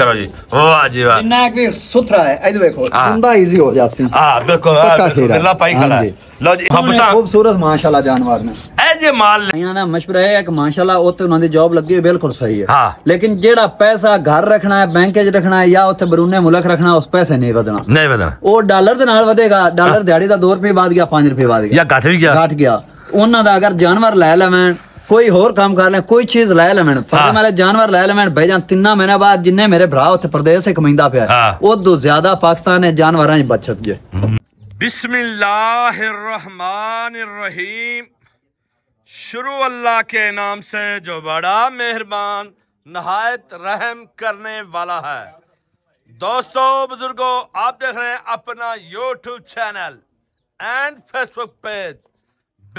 करो जी वाह जी वाह नाक भी सुथरा है ऐ देखो जिंदा हाँ। इजी हो जाती हां बिल्कुल हाँ, पक्का खेरा अल्लाह पाई खला लो जी हां खूबसूरत माशाल्लाह जानवर ने ए जे माल यहां ना मशवरा है कि माशाल्लाह ओते उन्हां दी जॉब लगी है बिल्कुल सही है हां लेकिन जेड़ा पैसा घर रखना है बैंक च रखना है या ओते बरूने मुल्क रखना उस पैसे नहीं बदना नहीं बदना ओ डॉलर दे नाल वधेगा डॉलर हाँ। दिहाड़ी दा 2 रुपए बाद गया 5 रुपए बाद गया या घट गया घट गया ਉਹਨਾਂ ਦਾ ਅਗਰ ਜਾਨਵਰ ਲੈ ਲਵਣ कोई होर काम कर लें कोई चीज ਲੈ ਲੈ मैंने ਫਰ ਮੈਂ ਜਾਨਵਰ ਲੈ ਲੈ ਮੈਂ ਭਾਈਜਾਨ ਤਿੰਨਾ ਮਹੀਨੇ ਬਾਅਦ ਜਿੰਨੇ ਮੇਰੇ ਭਰਾ ਉੱਥੇ ਪ੍ਰਦੇਸ਼ ਸੇ ਕਮਾਈਂਦਾ पे ਉਦੋਂ ਜ਼ਿਆਦਾ ਪਾਕਿਸਤਾਨ ਨੇ ਜਾਨਵਰਾਂ 'ਚ ਬਚਤ बिस्मिल्लाहिर्रहमानिर्रहीम शुरू अल्लाह के नाम से जो बड़ा मेहरबान नहायत रहम करने वाला है दोस्तों बुजुर्गों आप देख रहे हैं अपना YouTube channel and Facebook page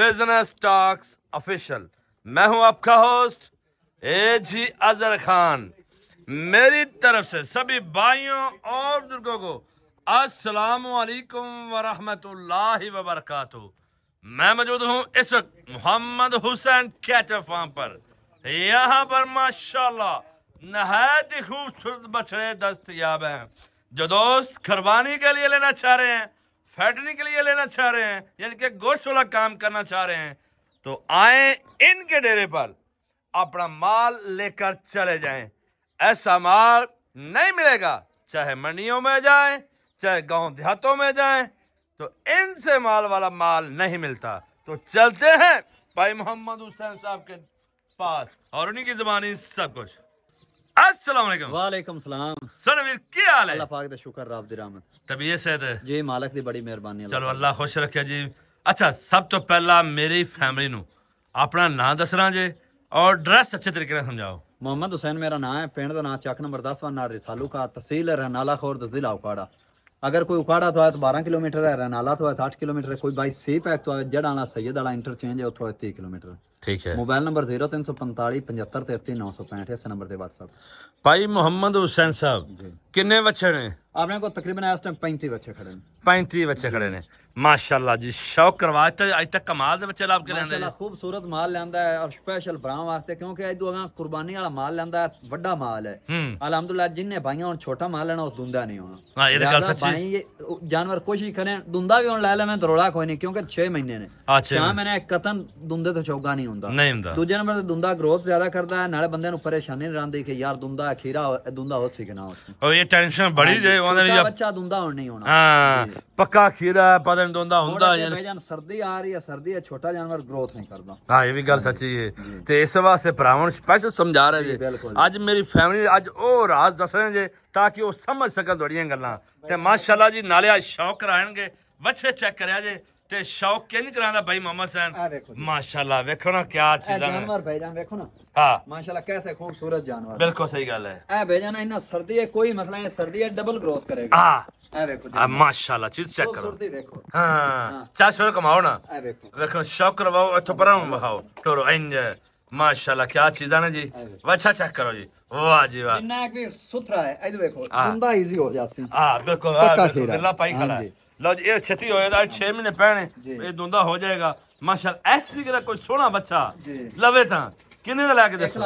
business talks official मैं हूं आपका host A G Azhar Khan मेरी तरफ से सभी भाइयों और बुजुर्गों को अस्सलाम वालेकुम वरहमतुल्लाहि वबरकातु मैं मौजूद हूं इस वक्त मोहम्मद हुसैन कैटर फार्म पर यहाँ पर माशाल्लाह नहायत ही खूबसूरत बछड़े दस्तयाब हैं जो दोस्त खरबानी के लिए लेना चाह रहे हैं फैटने के लिए लेना चाह रहे हैं यानी कि गोश्त वाला काम करना चाह रहे हैं तो आए इनके डेरे पर अपना माल लेकर चले जाएं ऐसा माल नहीं मिलेगा चाहे मंडियों में जाएं चाहे गांव देहातों में जाएं तो इनसे माल वाला माल नहीं मिलता तो चलते हैं भाई मोहम्मद हुसैन साहब के पास और उन्हीं की जबानी सब कुछ अस्सलाम वालेकुम सलाम सर क्या हाल है अल्लाह पाक शुक्र तबीयत सेहत है जी मालिक दी बड़ी मेहरबानी चलो अल्लाह खुश रखे जी ਅੱਛਾ ਸਭ ਤੋਂ ਪਹਿਲਾਂ ਮੇਰੀ ਫੈਮਿਲੀ ਨੂੰ ਆਪਣਾ ਨਾਮ ਦੱਸਣਾ ਜੇ ਔਰ ਡਰੈਸ ਅੱਛੇ ਤਰੀਕੇ ਨਾਲ ਸਮਝਾਓ ਮੁਹੰਮਦ ਹੁਸੈਨ ਮੇਰਾ ਨਾਮ ਹੈ ਪਿੰਡ ਦਾ ਨਾਮ ਚੱਕ ਨੰਬਰ 10 ਵਨ ਨਾਲ ਨਾਰੇ ਕਾ ਤਹਿਸੀਲ ਰਨਾਲਾ ਖੋਰ ਜ਼ਿਲ੍ਹਾ ਉਖਾੜਾ ਅਗਰ ਕੋਈ ਉਖਾੜਾ ਤੋਂ ਆਇਆ ਤਾਂ 12 ਕਿਲੋਮੀਟਰ ਹੈ ਰਨਾਲਾ ਤੋਂ ਆਇਆ 60 ਕਿਲੋਮੀਟਰ ਹੈ ਕੋਈ ਬਾਈ ਸੇਫ ਐਕਟ ਤੋਂ ਜੜਾ ਵਾਲਾ ਸੈਯਦ ਵਾਲਾ ਇੰਟਰਚੇਂਜ ਹੈ ਉੱਥੋਂ ਆਇਆ 30 ਕਿਲੋਮੀਟਰ ਠੀਕ ਹੈ ਮੋਬਾਈਲ ਨੰਬਰ 0345575963965 ਇਸ ਨੰਬਰ ਤੇ WhatsApp ਭਾਈ ਮੁਹੰਮਦ ਹੁਸੈਨ ਸਾਹਿਬ ਕਿੰਨੇ ਵਛੜੇ ਆਪਣੇ ਕੋਲ ਤਕਰੀਬਨ ਇਸ ਟਾਈਮ 35 ਬੱਚੇ ਖੜੇ ਨੇ 35 ਬੱਚੇ ਖੜੇ ਨੇ ਮਾਸ਼ਾਅੱਲਾ ਜੀ ਸ਼ੌਕ ਕਰਵਾ ਤੇ ਅੱਜ ਤੱਕ ਕਮਾਲ ਦੇ ਬੱਚੇ ਲਾਭ ਕੇ ਲੈਂਦੇ ਨੇ ਖੂਬਸੂਰਤ ਮਾਲ ਲੈਂਦਾ ਹੈ ਔਰ ਸਪੈਸ਼ਲ ਬਰਾਂ ਵਾਸਤੇ ਕਿਉਂਕਿ ਅੱਜ ਅਗਾ ਕੁਰਬਾਨੀ ਵਾਲਾ ਮਾਲ ਲੈਂਦਾ ਹੈ ਵੱਡਾ ਮਾਲ ਹੈ ਅਲਹਮਦੁਲਿਲਾ ਜਿੰਨੇ ਭਾਈਆਂ ਹੁਣ ਛੋਟਾ ਮਾਲ ਲੈਣਾ ਉਸ ਦੁੰਦਾ ਨਹੀਂ ਹੋਣਾ ਹਾਂ ਇਹ ਗੱਲ ਸੱਚੀ ਭਾਈ ਜਾਨਵਰ ਕੋਸ਼ਿਸ਼ ਕਰੇ ਦੁੰਦਾ ਵੀ ਹੁਣ ਲੈ ਲੈਵੇਂ ਦਰੋੜਾ ਕੋਈ ਨਹੀਂ ਕਿਉਂਕਿ 6 ਮਹੀਨੇ ਨੇ ਅੱਛਾ ਮੈਨੇ ਕਤਨ ਦੁੰਦੇ ਤੋਂ ਚੌਗਾ ਨਹੀਂ ਹੁੰਦਾ ਨਹੀਂ ਹੁੰਦਾ ਦੂਜੇ ਨੰਬਰ ਤੇ ਦੁੰਦਾ ਗਰੋਥ ਜ਼ਿਆਦਾ ਕਰਦਾ ਹੈ ਨਾਲੇ ਬੰਦੇ ਨੂੰ ਪਰੇਸ਼ਾਨੀ ਨਹੀਂ ਰਹਿੰਦੀ ਕਿ ਯਾਰ ਦੁੰਦਾ ਖੀਰਾ ਦੁੰਦਾ ਹੋ ਸੀ ਕਿ ਨਾ ਹੋ ਉਹ ਇਹ ਟੈਨਸ਼ਨ ਬੜੀ ਜੇ ਜਵਾਨ ਨਹੀਂ ਜਾ ਬੱਚਾ ਦੁੰਦਾ ਹੁਣ ਨਹੀਂ ਹੋਣਾ ਹਾਂ ਪੱਕਾ ਖੀਰਾ ਪਤਾ ਦੁੰਦਾ ਹੁੰਦਾ ਜਾਂ ਜਾਨ ਸਰਦੀ ਆ ਰਹੀ ਹੈ ਸਰਦੀ ਹੈ ਛੋਟਾ ਜਾਨਵਰ ਗਰੋਥ ਨਹੀਂ ਕਰਦਾ ਹਾਂ ਇਹ ਵੀ ਗੱਲ ਸੱਚੀ ਹੈ ਤੇ ਇਸ ਵਾਸਤੇ ਭਰਾਵਾਂ ਨੂੰ ਸਪੈਸ਼ਲ ਸਮਝਾ ਰਹੇ ਜੀ ਅੱਜ ਮੇਰੀ ਫੈਮਿਲੀ ਅੱਜ ਉਹ ਰਾਜ਼ ਦੱਸ ਰਹੇ ਜੇ ਤਾਂ ਕਿ ਉਹ ਸਮਝ ਸਕਣ ਤੁਹਾਡੀਆਂ ਗੱਲਾਂ ਤੇ ਮਾਸ਼ਾਅੱਲਾ ਜੀ ਨਾਲੇ ਆ ਸ਼ੌਕ ਰਹਿਣਗੇ ਵੱਛੇ ਚੈੱਕ ਕਰਿਆ ਜੇ ਤੇ ਸ਼ੌਕ ਕਿਨ ਕਰਾਂਦਾ ਭਾਈ ਮਮਾ ਸੈਨ ਆ ਦੇਖੋ ਮਾਸ਼ਾਅੱਲਾ ਵੇਖੋ ਨਾ ਕੀ ਚੀਜ਼ਾਂ ਨੇ ਜਾਨਵਰ ਭਾਈ ਜਾਨ ਵੇਖੋ ਨਾ ਹਾਂ ਮਾਸ਼ਾਅੱਲਾ ਕੈਸੇ ਖੂਬਸੂਰਤ ਜਾਨਵਰ ਬਿਲਕੁਲ ਸਹੀ ਗੱਲ ਹੈ ਇਹ ਭਾਈ ਜਾਨ ਇਹਨਾਂ ਸਰਦੀ ਹੈ ਕੋਈ ਮਸਲਾ ਨਹੀਂ ਸਰਦੀ ਹੈ ਡਬਲ ਗਰੋਥ ਕਰੇਗਾ ਹਾਂ ਇਹ ਵੇਖੋ ਆ ਮਾਸ਼ਾਅੱਲਾ ਚੀਜ਼ ਚੈੱਕ ਕਰੋ ਸਰਦੀ ਵੇਖੋ ਹਾਂ ਚਾਹ ਸ਼ੋਰ ਕਮਾਓ ਨਾ ਇਹ ਵੇਖੋ ਵੇਖੋ ਸ਼ੌਕ ਕਰਵਾਓ ਇੱਥੋਂ ਪਰਾਂ ਵਿਖਾਓ ਟੋਰੋ ਇੰਜ ਮਾਸ਼ਾਅੱਲਾ ਕੀ ਚੀਜ਼ਾਂ ਨੇ ਜੀ ਵਾਛਾ ਚੈੱਕ ਕਰੋ ਜੀ ਵਾਹ ਜੀ ਵਾਹ ਇੰਨਾ ਕਿ ਸੁਥਰਾ ਹੈ ਇਹ ਦੇਖੋ ਬੰਦਾ ਈਜ਼ੀ ਹੋ ਜਾਸੀ ਹਾਂ ਬਿਲਕੁਲ ਬਿਲਕੁਲ ਬਿੱਲਾ ਪਾਈ ਖੜਾ ਹੈ ਲਓ ਜੀ ਇਹ ਛੇਤੀ ਹੋ ਜਾਂਦਾ 6 ਮਹੀਨੇ ਪਹਿਣੇ ਇਹ ਦੁੰਦਾ ਹੋ ਜਾਏਗਾ ਮਾਸ਼ਾਅੱਲ ਐਸ ਵੀ ਦਾ ਕੋਈ ਸੋਹਣਾ ਬੱਚਾ ਲਵੇ ਤਾਂ ਕਿੰਨੇ ਦਾ ਲੈ ਕੇ ਦੇਖੋ 1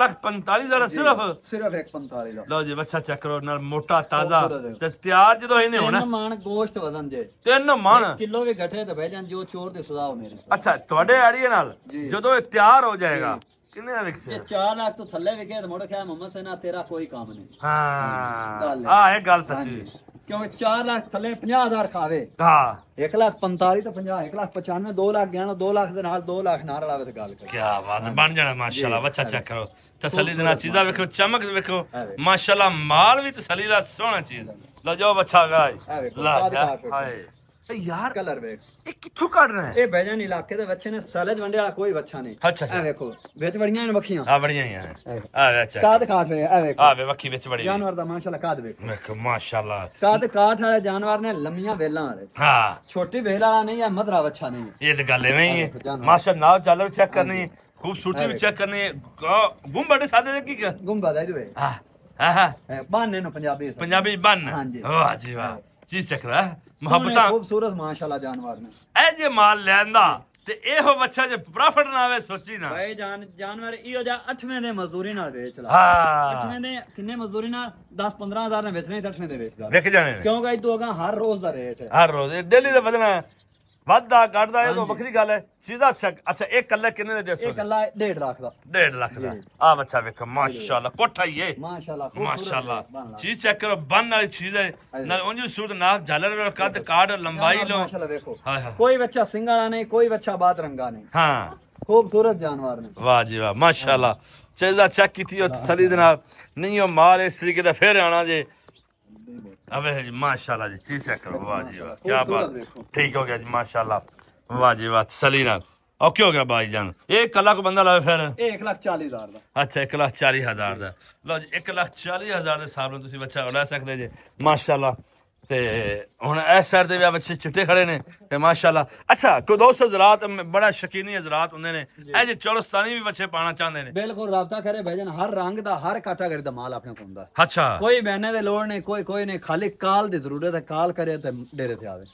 ਲੱਖ 45 ਦਾ ਸਿਰਫ ਸਿਰਫ 1 45 ਦਾ ਲਓ ਜੀ ਬੱਚਾ ਚੈੱਕ ਕਰੋ ਨਾਲ ਮੋਟਾ ਤਾਜ਼ਾ ਤੇ ਤਿਆਰ ਜਦੋਂ ਇਹਨੇ ਹੋਣਾ ਤਿੰਨ ਮਾਨ ਗੋਸ਼ਤ ਵਧਨ ਜੇ ਤਿੰਨ ਮਾਨ ਕਿਲੋ ਵੀ ਘਟੇ ਤਾਂ ਬਹਿ ਜਾਣ ਜੋ ਚੋਰ ਦੇ ਸਜ਼ਾ ਹੋ ਮੇਰੇ ਅੱਛਾ ਤੁਹਾਡੇ ਆੜੀਏ ਨਾਲ ਜਦੋਂ ਇਹ ਤਿਆਰ ਹੋ ਜਾਏਗਾ ਕਿੰਨੇ ਦਾ ਵਿਕਸੇ ਜੇ 4 ਲੱਖ ਤੋਂ ਥੱਲੇ ਵਿਕੇ ਤੇ ਮੋੜ ਖਿਆ ਮੁਹੰਮਦ ਸੈਨਾ ਤੇਰਾ ਕੋਈ ਕੰਮ ਨਹੀਂ ਹਾਂ ਆ ਇਹ ਗੱਲ ਸੱਚੀ ਕਿਉਂ 4 ਲੱਖ ਥੱਲੇ 50000 ਖਾਵੇ ਹਾਂ 1 ਲੱਖ 45 ਤੇ 50 1 ਲੱਖ 95 2 ਲੱਖ ਗਿਆਨ 2 ਲੱਖ ਦੇ ਨਾਲ 2 ਲੱਖ ਨਾਲ ਲਾਵੇ ਤੇ ਗੱਲ ਕਰੀ ਕੀ ਬਾਤ ਬਣ ਜਾਣਾ ਮਾਸ਼ਾਅੱਲਾ ਬੱਚਾ ਚੈੱਕ ਕਰੋ ਤਸੱਲੀ ਦੇ ਨਾਲ ਚੀਜ਼ਾਂ ਵੇਖੋ ਚਮਕ ਵੇਖੋ ਮਾਸ਼ਾਅੱਲਾ ਮਾਲ ਵੀ ਤਸੱਲੀ ਦਾ ਸੋਹਣਾ ਚੀਜ਼ ਲਓ ਜੋ ਬੱਚਾ ਗਾਇ ਲਾ ਹਾਏ ਯਾਰ ਕਲਰ ਵੇਖ ਇਹ ਕਿੱਥੋਂ ਕੱਢ ਰਹੇ ਹੈ ਇਹ ਬੈਜਨ ਇਲਾਕੇ ਦੇ ਬੱਚੇ ਨੇ ਸਲਜ ਵੰਡੇ ਵਾਲਾ ਕੋਈ ਬੱਚਾ ਨਹੀਂ ਅੱਛਾ ਅੱਛਾ ਇਹ ਵੇਖੋ ਵਿੱਚ ਬੜੀਆਂ ਨੇ ਵੱਖੀਆਂ ਆ ਬੜੀਆਂ ਹੀ ਆ ਆ ਵੇ ਅੱਛਾ ਕਾਦ ਕਾਠ ਵੇ ਆ ਵੇਖੋ ਆ ਵੇ ਵੱਖੀ ਵਿੱਚ ਬੜੀ ਜਾਨਵਰ ਦਾ ਮਾਸ਼ਾਅੱਲਾ ਕਾਦ ਵੇਖੋ ਵੇਖ ਮਾਸ਼ਾਅੱਲਾ ਕਾਦ ਕਾਠ ਵਾਲੇ ਜਾਨਵਰ ਨੇ ਲੰਮੀਆਂ ਵੇਲਾਂ ਵਾਲੇ ਹਾਂ ਛੋਟੀ ਵੇਲ ਵਾਲਾ ਨਹੀਂ ਆ ਮਧਰਾ ਬੱਚਾ ਨਹੀਂ ਇਹ ਤਾਂ ਗੱਲ ਐਵੇਂ ਹੀ ਹੈ ਮਾਸ਼ਾਅੱਲਾ ਨਾਲ ਚੱਲ ਚੈੱਕ ਕਰਨੀ ਖੂਬਸੂਰਤੀ ਵੀ ਚੈੱਕ ਕਰਨੀ ਗੁੰਬੜੇ ਸਾਦੇ ਦੇ ਕੀ ਗੁੰਬੜਾ ਦਾ ਦੋ ਹਾਂ ਹਾਂ ਹਾਂ ਨੇ ਨੂੰ ਪੰਜਾਬੀ ਪੰਜਾਬੀ ਬੰਨ ਹਾਂਜੀ ਵਾਹ ਜੀ ਵਾਹ ਚੀਜ਼ ਚੱਕਰਾ ਮੁਹੱਬਤਾਂ ਖੂਬਸੂਰਤ ਮਾਸ਼ਾਅੱਲਾ ਜਾਨਵਰ ਨੇ ਇਹ ਜੇ ਮਾਲ ਲੈਂਦਾ ਤੇ ਇਹੋ ਬੱਚਾ ਜੇ ਪ੍ਰੋਫਿਟ ਨਾ ਆਵੇ ਸੋਚੀ ਨਾ ਬਾਈ ਜਾਨ ਜਾਨਵਰ ਇਹੋ ਜਾ 8ਵੇਂ ਦੇ ਮਜ਼ਦੂਰੀ ਨਾਲ ਵੇਚ ਲਾ ਹਾਂ 8ਵੇਂ ਦੇ ਕਿੰਨੇ ਮਜ਼ਦੂਰੀ ਨਾਲ 10 15000 ਨਾਲ ਵੇਚਣੇ 8ਵੇਂ ਦੇ ਵੇਚਦਾ ਵੇਖ ਜਾਣੇ ਕਿਉਂਕਿ ਇਹ ਤੋਂ ਅਗਾ ਹਰ ਰੋਜ਼ ਦਾ ਰੇਟ ਹੈ ਹਰ ਰੋਜ਼ ਦਿੱਲੀ ਦਾ ਵਧਣਾ ਵੱਧਦਾ ਘਟਦਾ ਇਹ ਤਾਂ ਵੱਖਰੀ ਗੱਲ ਹੈ ਸਿੱਧਾ ਅੱਛਾ ਇਹ ਕੱਲਾ ਕਿੰਨੇ ਦੇ ਦੱਸੋ ਇਹ ਕੱਲਾ 1.5 ਲੱਖ ਦਾ 1.5 ਲੱਖ ਦਾ ਆ ਬੱਚਾ ਵੇਖੋ ਮਾਸ਼ਾਅੱਲਾ ਕੋਠਾ ਹੀ ਹੈ ਮਾਸ਼ਾਅੱਲਾ ਮਾਸ਼ਾਅੱਲਾ ਚੀਜ਼ ਚੈੱਕ ਕਰੋ ਬੰਨ ਵਾਲੀ ਚੀਜ਼ ਹੈ ਨਾਲ ਉਂਝ ਸੂਟ ਨਾਪ ਝਾਲਰ ਵਾਲਾ ਕੱਦ ਕਾਰਡ ਲੰਬਾਈ ਲੋ ਮਾਸ਼ਾਅੱਲਾ ਵੇਖੋ ਕੋਈ ਬੱਚਾ ਸਿੰਘਾਣਾ ਨਹੀਂ ਕੋਈ ਬੱਚਾ ਬਾਤ ਰੰਗਾ ਨਹੀਂ ਹਾਂ ਖੂਬਸੂਰਤ ਜਾਨਵਰ ਨੇ ਵਾਹ ਜੀ ਵਾਹ ਮਾਸ਼ਾਅੱਲਾ ਚੀਜ਼ ਦਾ ਚੈੱਕ ਕੀਤੀ ਉਹ ਸਲੀ ਦੇ ਨਾਲ ਨਹੀਂ ਉਹ ਮਾਰ ਇਸ ਤਰੀਕੇ ਦਾ ਫੇਰ ਆਣਾ ਜੇ अबे माशाल्लाह जी चीज क्या बात ठीक हो गया जी माशाल्लाह वाह वाह तसली गया भाई जान एक लाख बंदा लावे फिर एक लाख चाली हजार अच्छा एक लाख चाली हजार लो जी एक लाख हजार के ਤੇ ਹੁਣ ਇਸ ਸਾਈਡ ਤੇ ਵੀ ਆ ਬੱਚੇ ਚਿੱਟੇ ਖੜੇ ਨੇ ਤੇ ਮਾਸ਼ਾਅੱਲਾ ਅੱਛਾ ਕੋ ਦੋਸਤ ਜ਼ਰਾਤ ਬੜਾ ਸ਼ਕੀਨੀ ਹਜ਼ਰਤ ਹੁੰਦੇ ਨੇ ਇਹ ਜੇ ਚੌਲਸਤਾਨੀ ਵੀ ਬੱਚੇ ਪਾਣਾ ਚਾਹੁੰਦੇ ਨੇ ਬਿਲਕੁਲ ਰਾਬਤਾ ਕਰੇ ਭੈਜਨ ਹਰ ਰੰਗ ਦਾ ਹਰ ਕੈਟਾਗਰੀ ਦਾ ਮਾਲ ਆਪਣੇ ਕੋਲ ਹੁੰਦਾ ਅੱਛਾ ਕੋਈ ਮਹਿਨੇ ਦੇ ਲੋੜ ਨਹੀਂ ਕੋਈ ਕੋਈ ਨਹੀਂ ਖਾਲੀ ਕਾਲ ਦੀ ਜ਼ਰੂਰਤ ਹੈ ਕਾਲ ਕਰੇ ਤੇ ਡੇਰੇ ਤੇ ਆਵੇ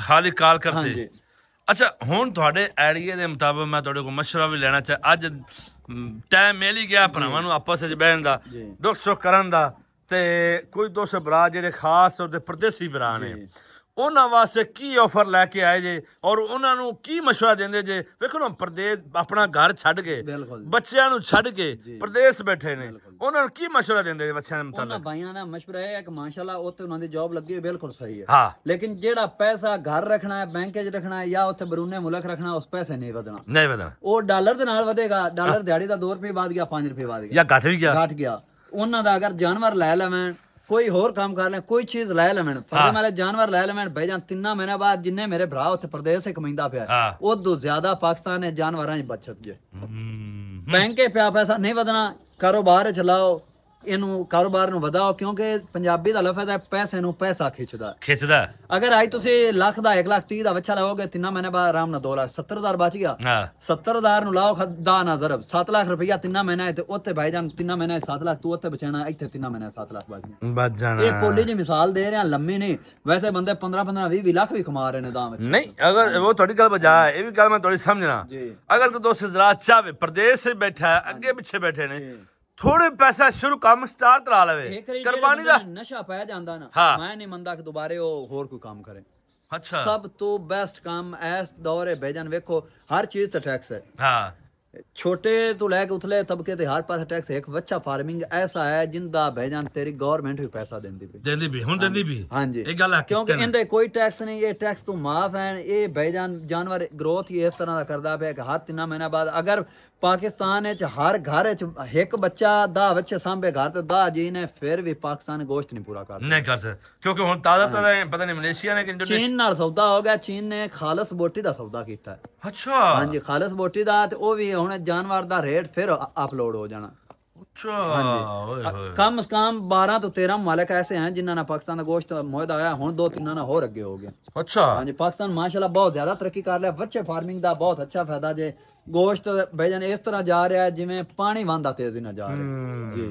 ਖਾਲੀ ਕਾਲ ਕਰਦੇ ਅੱਛਾ ਹੁਣ ਤੁਹਾਡੇ ਏਰੀਆ ਦੇ ਮੁਤਾਬਕ ਮੈਂ ਤੁਹਾਡੇ ਕੋਲ ਮਸ਼ਵਰਾ ਵੀ ਲੈਣਾ ਚਾਹ ਅੱਜ ਟਾਈਮ ਮਿਲ ਹੀ ਗਿਆ ਭਰਾਵਾਂ ਨੂੰ ਆਪਸ ਵਿੱਚ ਬਹਿਣ ਦਾ ਦੁੱਖ ਸੁੱਖ ਕਰਨ ਦਾ ਤੇ ਕੋਈ ਦੋਸਤ ਭਰਾ ਜਿਹੜੇ ਖਾਸ ਉਹਦੇ ਤੇ ਪਰਦੇਸੀ ਬਰਾ ਨੇ ਉਹਨਾਂ ਵਾਸਤੇ ਕੀ ਆਫਰ ਲੈ ਕੇ ਆਏ ਜੇ ਔਰ ਉਹਨਾਂ ਨੂੰ ਕੀ مشورہ ਦਿੰਦੇ ਜੇ ਵੇਖੋ ਨਾ ਪਰਦੇਸ ਆਪਣਾ ਘਰ ਛੱਡ ਕੇ ਬੱਚਿਆਂ ਨੂੰ ਛੱਡ ਕੇ ਪਰਦੇਸ ਬੈਠੇ ਨੇ ਉਹਨਾਂ ਨੂੰ ਕੀ مشورہ ਦਿੰਦੇ ਜੇ ਬੱਚਿਆਂ ਦੇ ਮਤਲਬ ਉਹਨਾਂ ਭਾਈਆਂ ਦਾ مشورہ ਹੈ ਕਿ ਮਾਸ਼ਾਅੱਲਾ ਉੱਥੇ ਉਹਨਾਂ ਦੀ ਜੌਬ ਲੱਗੀ ਹੋਈ ਬਿਲਕੁਲ ਸਹੀ ਹੈ ਹਾਂ ਲੇਕਿਨ ਜਿਹੜਾ ਪੈਸਾ ਘਰ ਰੱਖਣਾ ਹੈ ਬੈਂਕ 'ਚ ਰੱਖਣਾ ਹੈ ਜਾਂ ਉੱਥੇ ਬਰੂਨੇ ਮੁਲਕ ਰੱਖਣਾ ਉਸ ਪੈਸੇ ਨਹੀਂ ਵਧਣਾ ਨਹੀਂ ਵਧਣਾ ਉਹ ਡਾਲਰ ਦੇ ਨਾਲ ਵਧੇਗਾ ਡਾਲਰ ਦਿਹਾੜੀ ਦਾ 2 ਰੁਪਏ ਵਧ ਗਿਆ 5 ਰੁਪਏ ਵਧ ਗਿਆ ਜਾਂ ਘਟ ਵੀ ਗਿਆ ਘਟ ਗਿਆ ਉਹਨਾਂ ਦਾ ਅਗਰ ਜਾਨਵਰ ਲੈ ਲਵਾਂ ਕੋਈ ਹੋਰ ਕੰਮ ਕਰ ਲੈ ਕੋਈ ਚੀਜ਼ ਲੈ ਲਵਾਂ ਪਰ ਮਾਰੇ ਜਾਨਵਰ ਲੈ ਲਵਾਂ ਬਹਿ ਜਾਨ ਤਿੰਨਾ ਮਹੀਨਾ ਬਾਅਦ ਜਿੰਨੇ ਮੇਰੇ ਭਰਾ ਉੱਥੇ ਪਰਦੇਸੇ ਸੇ ਕਮਾਈਂਦਾ ਪਿਆ ਉਦੋਂ ਜ਼ਿਆਦਾ ਪਾਕਿਸਤਾਨ ਨੇ ਜਾਨਵਰਾਂ ਦੀ ਬਚਤ ਜੇ ਬੈਂਕੇ ਪਿਆ ਪੈਸਾ ਨਹੀਂ ਵਧਣਾ ਕਾਰੋਬਾਰ ਚਲਾਓ ਇਹਨੂੰ ਕਾਰੋਬਾਰ ਨੂੰ ਵਧਾਓ ਕਿਉਂਕਿ ਪੰਜਾਬੀ ਦਾ ਲਫ਼ਜ਼ ਹੈ ਪੈਸੇ ਨੂੰ ਪੈਸਾ ਖਿੱਚਦਾ ਖਿੱਚਦਾ ਅਗਰ ਅੱਜ ਤੁਸੀਂ ਲੱਖ ਦਾ 1 ਲੱਖ 30 ਦਾ ਬੱਚਾ ਲਾਓਗੇ ਤਿੰਨਾ ਮਹੀਨੇ ਬਾਅਦ ਆਰਾਮ ਨਾਲ 2 ਲੱਖ 70000 ਬਚ ਗਿਆ ਹਾਂ 70000 ਨੂੰ ਲਾਓ ਖੱਦਾ ਨਾ ਜ਼ਰਬ 7 ਲੱਖ ਰੁਪਇਆ ਤਿੰਨਾ ਮਹੀਨੇ ਤੇ ਉੱਤੇ ਭਾਈ ਜਾਨ ਤਿੰਨਾ ਮਹੀਨੇ 7 ਲੱਖ ਤੂੰ ਉੱਤੇ ਬਚਾਣਾ ਇੱਥੇ ਤਿੰਨਾ ਮਹੀਨੇ 7 ਲੱਖ ਬਚ ਗਿਆ ਬਚ ਜਾਣਾ ਇਹ ਪੋਲੀ ਦੀ ਮਿਸਾਲ ਦੇ ਰਿਹਾ ਲੰਮੇ ਨੇ ਵੈਸੇ ਬੰਦੇ 15 15 20 20 ਲੱਖ ਵੀ ਕਮਾ ਰਹੇ ਨੇ ਦਾਮ ਵਿੱਚ ਨਹੀਂ ਅਗਰ ਉਹ ਤੁਹਾਡੀ ਗੱਲ ਬਜਾ ਇਹ ਵੀ ਗੱਲ ਮੈਂ ਤੁਹਾਡੀ ਸਮਝਣਾ ਜੀ ਅਗਰ ਕੋ ਦੋਸਤ ਜ਼ਰਾ ਚਾਵੇ ਪ੍ਰਦੇਸ਼ ਸੇ ਬੈਠਾ ਅੱਗੇ ਪਿੱਛੇ ਬੈਠੇ ਨੇ ਥੋੜੇ ਪੈਸਾ ਸ਼ੁਰੂ ਕੰਮ ਸਟਾਰਟ ਕਰਾ ਲਵੇ ਕੁਰਬਾਨੀ ਦਾ ਨਸ਼ਾ ਪੈ ਜਾਂਦਾ ਨਾ ਮੈਂ ਨਹੀਂ ਮੰਨਦਾ ਕਿ ਦੁਬਾਰੇ ਉਹ ਹੋਰ ਕੋਈ ਕੰਮ ਕਰੇ ਅੱਛਾ ਸਭ ਤੋਂ ਬੈਸਟ ਕੰਮ ਇਸ ਦੌਰੇ ਭੇਜਣ ਵੇਖੋ ਹਰ ਚੀਜ਼ ਤੇ ਟੈਕਸ ਹੈ ਹਾਂ ਛੋਟੇ ਤੋਂ ਲੈ ਕੇ ਉਥਲੇ ਤਬਕੇ ਤੇ ਹਰ ਪਾਸੇ ਟੈਕਸ ਇੱਕ ਬੱਚਾ ਫਾਰਮਿੰਗ ਐਸਾ ਹੈ ਜਿੰਦਾ ਬਹਿ ਜਾਂ ਤੇਰੀ ਗਵਰਨਮੈਂਟ ਵੀ ਪੈਸਾ ਦਿੰਦੀ ਵੀ ਦਿੰਦੀ ਵੀ ਹੁਣ ਦਿੰਦੀ ਵੀ ਹਾਂਜੀ ਇਹ ਗੱਲ ਹੈ ਕਿਉਂਕਿ ਇਹਦੇ ਕੋਈ ਟੈਕਸ ਨਹੀਂ ਇਹ ਟੈਕਸ ਤੋਂ ਮਾਫ ਹੈ ਇਹ ਬਹਿ ਜਾਂ ਜਾਨਵਰ ਗਰੋਥ ਇਸ ਤਰ੍ਹਾਂ ਦਾ ਕਰਦਾ ਪਿਆ ਕਿ ਹਰ ਤਿੰਨਾਂ ਮਹੀਨਾ ਬਾਅਦ ਅਗਰ ਪਾਕਿਸਤਾਨ ਵਿੱਚ ਹਰ ਘਰ ਵਿੱਚ ਇੱਕ ਬੱਚਾ ਦਾ ਵਿੱਚ ਸਾਹਮਣੇ ਘਰ ਤੇ ਦਾ ਜੀ ਨੇ ਫਿਰ ਵੀ ਪਾਕਿਸਤਾਨ ਗੋਸ਼ਤ ਨਹੀਂ ਪੂਰਾ ਕਰਦਾ ਨਹੀਂ ਕਰ ਸਰ ਕਿਉਂਕਿ ਹੁਣ ਤਾਜ਼ਾ ਤਾਜ਼ਾ ਪਤਾ ਨਹੀਂ ਮਲੇਸ਼ੀਆ ਨੇ ਕਿੰਨੇ ਚੀਨ ਨਾਲ ਸੌਦਾ ਹੋ ਗਿਆ ਚੀਨ ਨੇ ਖਾਲਸ ਬੋਟੀ ਦਾ ਸੌਦਾ ਕੀਤਾ ਅੱਛਾ ਹਾਂਜੀ ਖਾਲਸ ਬੋਟੀ ਦਾ ਤੇ ਉਹ ਵੀ होना जानवर का रेट फिर अपलोड हो जाना कम से कम बारह तो तेरह मालिक ऐसे हैं जिन्होंने पाकिस्तान का गोश्त मोहदा आया हूँ दो तीन हो अगे हो गया अच्छा हाँ जी पाकिस्तान माशाला बहुत ज्यादा तरक्की कर लिया बच्चे फार्मिंग का बहुत अच्छा फायदा जे गोश्त भेजन इस तरह जा रहा है जिम्मे पानी बनता तेजी जा रहा है जी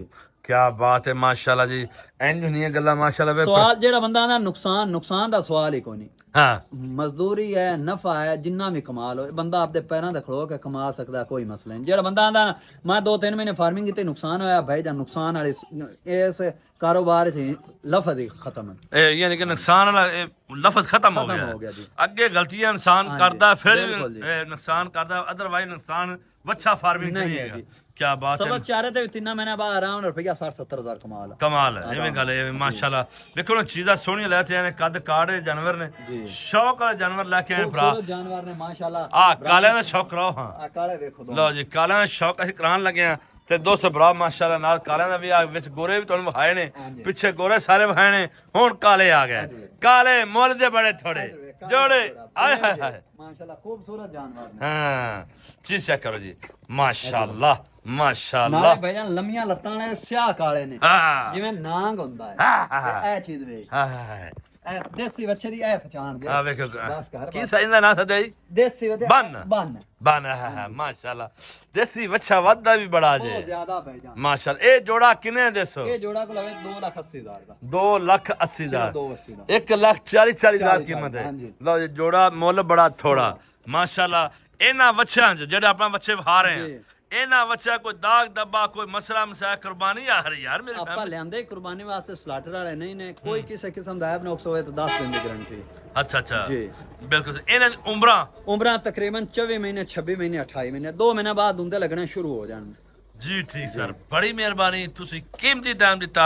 ਕੀ ਬਾਤ ਹੈ ਮਾਸ਼ਾਅੱਲਾ ਜੀ ਇੰਜ ਹੁੰਦੀਆਂ ਗੱਲਾਂ ਮਾਸ਼ਾਅੱਲਾ ਵੇ ਸਵਾਲ ਜਿਹੜਾ ਬੰਦਾ ਨਾ ਨੁਕਸਾਨ ਨੁਕਸਾਨ ਦਾ ਸਵਾਲ ਹੀ ਕੋਈ ਨਹੀਂ ਹਾਂ ਮਜ਼ਦੂਰੀ ਹੈ ਨਫਾ ਹੈ ਜਿੰਨਾ ਵੀ ਕਮਾ ਲੋ ਬੰਦਾ ਆਪਦੇ ਪੈਰਾਂ ਤੇ ਖੜੋ ਕੇ ਕਮਾ ਸਕਦਾ ਕੋਈ ਮਸਲਾ ਨਹੀਂ ਜਿਹੜਾ ਬੰਦਾ ਆਂਦਾ ਮੈਂ 2-3 ਮਹੀਨੇ ਫਾਰਮਿੰਗ ਕੀਤੀ ਨੁਕਸਾਨ ਹੋਇਆ ਭਾਈ ਜਾਂ ਨੁਕਸਾਨ ਵਾਲੇ ਇਸ कारोबार थे लफज खत्म यानी कि नुकसान लफज खत्म हो गया, हो गया अगे गलतियां इंसान करता फिर नुकसान करता अदरवाइज नुकसान अच्छा फार्मिंग नहीं है क्या बात है चारे थे तीन और 70000 कमाल है कमाल है एਵੇਂ ਗੱਲ ਹੈ ਮਾਸ਼ਾਅੱਲਾ ਵੇਖੋ ਨਾ ਚੀਜ਼ਾਂ ਸੋਹਣੀਆਂ ਲੈ ਤੇ ਆਏ ਨੇ ਕੱਦ ਤੇ ਦੋਸਤ ਭਰਾ ਮਾਸ਼ਾਅੱਲਾ ਨਾਲ ਕਾਲਿਆਂ ਦਾ ਵੀ ਆ ਵਿੱਚ ਗੋਰੇ ਵੀ ਤੁਹਾਨੂੰ ਵਿਖਾਏ ਨੇ ਪਿੱਛੇ ਗੋਰੇ ਸਾਰੇ ਵਿਖਾਏ ਨੇ ਹੁਣ ਕਾਲੇ ਆ ਗਏ ਕਾਲੇ ਮੁੱਲ ਦੇ ਬੜੇ ਥੋੜੇ ਜੋੜੇ ਆਏ ਹਾਏ ਹਾਏ ਮਾਸ਼ਾਅੱਲਾ ਖੂਬਸੂਰਤ ਜਾਨਵਰ ਹਾਂ ਚੀਜ਼ ਚੈੱਕ ਕਰੋ ਜੀ ਮਾਸ਼ਾਅੱਲਾ ਮਾਸ਼ਾਅੱਲਾ ਨਾਲੇ ਭਾਈਜਾਨ ਲੰਮੀਆਂ ਲੱਤਾਂ ਨੇ ਸਿਆਹ ਕਾਲੇ ਨੇ ਜਿਵੇਂ ਨਾਂਗ ਹੁੰਦਾ ਹੈ ਇਹ ਚੀਜ਼ ਵੇਖ ਹਾਏ ਹਾਏ ਦੇਸੀ ਬੱਚੇ ਦੀ ਐ ਪਛਾਣ ਦੇ ਆ ਵੇਖੋ ਬਸ ਕਰ ਕੀ ਸਾਈਂ ਦਾ ਨਾਂ ਸਦਿਆ ਜੀ ਦੇਸੀ ਬੱਚੇ ਬੰਨ ਬੰਨ ਬੰਨ ਹੈ ਹੈ ਮਾਸ਼ਾਅੱਲਾ ਦੇਸੀ ਬੱਚਾ ਵੱਧਦਾ ਵੀ ਬੜਾ ਜੇ ਬਹੁਤ ਜ਼ਿਆਦਾ ਪੈ ਜਾ ਮਾਸ਼ਾਅੱਲਾ ਇਹ ਜੋੜਾ ਕਿੰਨੇ ਦੇਸੋ ਇਹ ਜੋੜਾ ਕੋ ਲਵੇ 2 ਲੱਖ 80000 ਦਾ 2 ਲੱਖ 80000 ਦਾ 1 ਲੱਖ 40 40000 ਕੀਮਤ ਹੈ ਲਓ ਜੀ ਜੋੜਾ ਮੁੱਲ ਬੜਾ ਥੋੜਾ ਮਾਸ਼ਾਅੱਲਾ ਇਹਨਾਂ ਬੱਚਿਆਂ 'ਚ ਜਿਹੜੇ ਆਪਣਾ ਬੱਚੇ ਵਹਾ ਰਹੇ ਆ ਇਹਨਾਂ ਬੱਚਾ ਕੋਈ ਦਾਗ ਦੱਬਾ ਕੋਈ ਮਸਲਾ ਮਸਾ ਕੁਰਬਾਨੀ ਹਰ ਯਾਰ ਮੇਰੇ ਆਪਾਂ ਲਿਆਂਦੇ ਕੁਰਬਾਨੀ ਵਾਸਤੇ ਸਲਾਟਰ ਵਾਲੇ ਨਹੀਂ ਨੇ ਕੋਈ ਕਿਸੇ ਕਿਸਮ ਦਾ ਐਬ ਨੁਕਸ ਹੋਵੇ ਤਾਂ 10 ਦਿਨ ਦੀ ਗਰੰਟੀ ਅੱਛਾ ਅੱਛਾ ਜੀ ਬਿਲਕੁਲ ਇਹਨਾਂ ਦੀ ਉਮਰਾਂ ਉਮਰਾਂ ਤਕਰੀਬਨ 24 ਮਹੀਨੇ 26 ਮਹੀਨੇ 28 ਮਹੀਨੇ 2 ਮਹੀਨੇ ਬਾਅਦ ਦੁੰਦੇ ਲੱਗਣਾ ਸ਼ੁਰੂ ਹੋ ਜਾਣ ਜੀ ਠੀਕ ਸਰ ਬੜੀ ਮਿਹਰਬਾਨੀ ਤੁਸੀਂ ਕੀਮਤੀ ਟਾਈਮ ਦਿੱਤਾ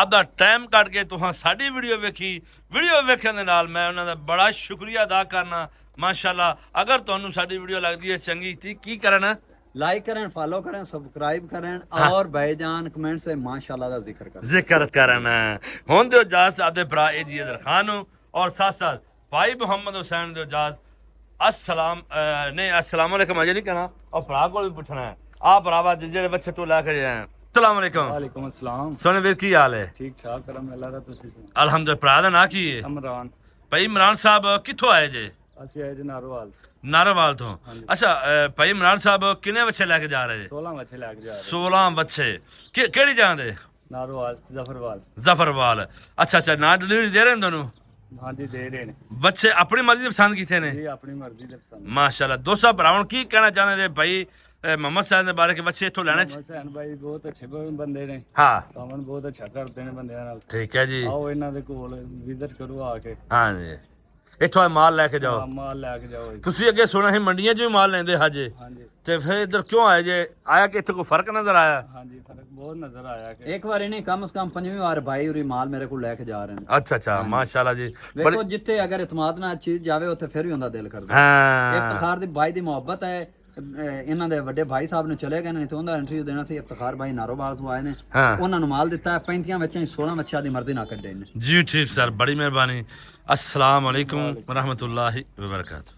ਆਪਦਾ ਟਾਈਮ ਕੱਢ ਕੇ ਤੁਸੀਂ ਸਾਡੀ ਵੀਡੀਓ ਵੇਖੀ ਵੀਡੀਓ ਵੇਖਣ ਦੇ ਨਾਲ ਮੈਂ ਉਹਨਾਂ ਦਾ ਬੜਾ ਸ਼ੁਕਰੀਆ ਅਦਾ ਕਰਨਾ ਮਾਸ਼ਾਅੱਲਾ ਅਗਰ ਤੁਹਾਨੂੰ ਸਾਡੀ ਵੀਡੀਓ ਲੱਗਦੀ ਹੈ ਚੰਗੀ ਸੀ ਕੀ ਕਰਨਾ लाइक करें फॉलो करें सब्सक्राइब करें हाँ। और भाईजान कमेंट से माशाल्लाह का जिक्र करें जिक्र करें हुन जो जास आते भरा ए जी खान और साथ साथ भाई मोहम्मद हुसैन जो जास अस्सलाम नहीं अस्सलाम वालेकुम अजय नहीं कहना और भरा को भी पूछना है आप भरावा जेडे बच्चे तो आए हैं अस्सलाम वालेकुम वालेकुम अस्सलाम सुन वीर की हाल है ठीक ठाक करम अल्लाह का तुसी अल्हम्दुलिल्लाह भरा दा ना की है इमरान भाई इमरान साहब किथो आए जे असि आए जे नारोवाल ਨਾਰਵਾਲ ਤੋਂ ਅੱਛਾ ਭਾਈ ਇਮਰਾਨ ਸਾਹਿਬ ਕਿੰਨੇ ਬੱਚੇ ਲੈ ਕੇ ਜਾ ਰਹੇ ਜੀ 16 ਬੱਚੇ ਲੈ ਕੇ ਜਾ ਰਹੇ 16 ਬੱਚੇ ਕਿਹੜੀ ਜਾਂ ਦੇ ਨਾਰਵਾਲ ਜ਼ਫਰਵਾਲ ਜ਼ਫਰਵਾਲ ਅੱਛਾ ਅੱਛਾ ਨਾ ਡਿਲੀਵਰੀ ਦੇ ਰਹੇ ਨੇ ਤੁਹਾਨੂੰ ਹਾਂਜੀ ਦੇ ਰਹੇ ਨੇ ਬੱਚੇ ਆਪਣੀ ਮਰਜ਼ੀ ਦੇ ਪਸੰਦ ਕੀਤੇ ਨੇ ਜੀ ਆਪਣੀ ਮਰਜ਼ੀ ਦੇ ਪਸੰਦ ਮਾਸ਼ਾਅੱਲਾ ਦੋਸਤਾਂ ਭਰਾਵਾਂ ਕੀ ਕਹਿਣਾ ਚਾਹੁੰਦੇ ਨੇ ਭਾਈ ਮੁਹੰਮਦ ਸਾਹਿਬ ਦੇ ਬਾਰੇ ਕਿ ਬੱਚੇ ਇੱਥੋਂ ਲੈਣੇ ਚਾਹੁੰਦੇ ਹਨ ਭਾਈ ਬਹੁਤ ਅੱਛੇ ਬੰਦੇ ਨੇ ਹਾਂ ਕਾਮਨ ਬਹੁਤ ਅੱਛਾ ਕਰਦੇ ਨੇ ਬੰਦਿਆਂ ਨਾਲ ਠੀਕ ਹੈ ਜੀ ਆਓ ਇਹਨਾਂ ਦੇ ਕੋਲ ਵਿਜ਼ਿਟ ਕਰੋ ਆ ਕੇ ਹਾਂ ਜੀ ਇੱਥੋਂ ਇਹ ਮਾਲ ਲੈ ਕੇ ਜਾਓ ਮਾਲ ਲੈ ਕੇ ਜਾਓ ਤੁਸੀਂ ਅੱਗੇ ਸੁਣਿਆ ਸੀ ਮੰਡੀਆਂ 'ਚ ਵੀ ਮਾਲ ਲੈਂਦੇ ਹਾਜੇ ਹਾਂਜੀ ਤੇ ਫਿਰ ਇੱਧਰ ਕਿਉਂ ਆਏ ਜੇ ਆਇਆ ਕਿ ਇੱਥੇ ਕੋਈ ਫਰਕ ਨਜ਼ਰ ਆਇਆ ਹਾਂਜੀ ਫਰਕ ਬਹੁਤ ਨਜ਼ਰ ਆਇਆ ਕਿ ਇੱਕ ਵਾਰ ਨਹੀਂ ਕਮ ਕਮ ਪੰਜਵੀਂ ਵਾਰ ਭਾਈ ਉਰੀ ਮਾਲ ਮੇਰੇ ਕੋਲ ਲੈ ਕੇ ਜਾ ਰਹੇ ਨੇ ਅੱਛਾ ਅੱਛਾ ਮਾਸ਼ਾਅੱਲਾ ਜੀ ਦੇਖੋ ਜਿੱਥੇ ਅਗਰ ਇਤਮਾਦ ਨਾਲ ਚੀਜ਼ ਜਾਵੇ ਉੱਥੇ ਫਿਰ ਵੀ ਹੁੰਦਾ ਦਿਲ ਕਰਦਾ ਹਾਂ ਇਫਤਖਾਰ ਦੀ ਭਾਈ ਦੀ ਮੁਹੱਬਤ ਹੈ ਇਹਨਾਂ ਦੇ ਵੱਡੇ ਭਾਈ ਸਾਹਿਬ ਨੇ ਚਲੇ ਗਏ ਨੇ ਤੇ ਉਹਨਾਂ ਦਾ ਇੰਟਰਵਿਊ ਦੇਣਾ ਸੀ ਇਫਤਖਾਰ ਭਾਈ ਨਾਰੋਵਾਲ ਤੋਂ ਆਏ ਨੇ ਉਹਨਾਂ ਨੂੰ ਮਾਲ ਦਿੱਤਾ 35 ਵਿੱਚੋਂ 16 ਮੱਛੀਆਂ ਦੀ ਮਰਦੀ ਨਾ ਕੱਢੇ ਨੇ ਜੀ ਠੀਕ ਸਰ ਬੜੀ ਮਿਹਰਬਾਨੀ ਅਸਲਾਮ ਅਲੈਕੁਮ ਰਹਿਮਤੁਲਲਾਹਿ ਵਬਰਕਾਤੁਹ